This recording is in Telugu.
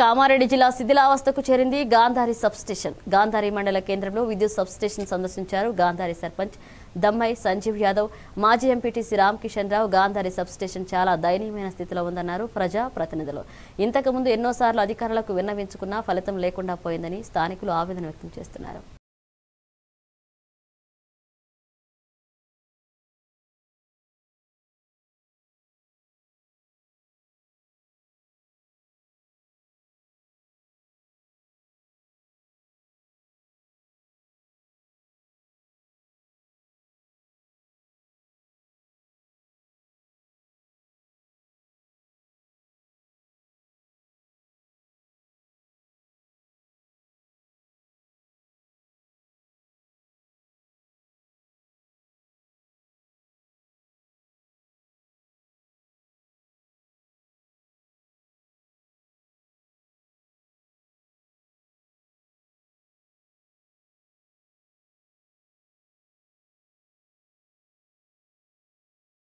కామారెడ్డి జిల్లా శిథిలావస్థకు చేరింది గాంధారి సబ్స్టేషన్ గాంధారి మండల కేంద్రంలో విద్యుత్ సబ్స్టేషన్ సందర్శించారు గాంధారి సర్పంచ్ దమ్మై సంజీవ్ యాదవ్ మాజీ ఎంపీటీసీ రామకిషన్ రావు గాంధారి సబ్స్టేషన్ చాలా దయనీయమైన స్థితిలో ఉందన్నారు ప్రజా ప్రతినిధులు ఇంతకుముందు ఎన్నోసార్లు అధికారులకు విన్నవించుకున్నా ఫలితం లేకుండా పోయిందని స్థానికులు ఆవేదన వ్యక్తం చేస్తున్నారు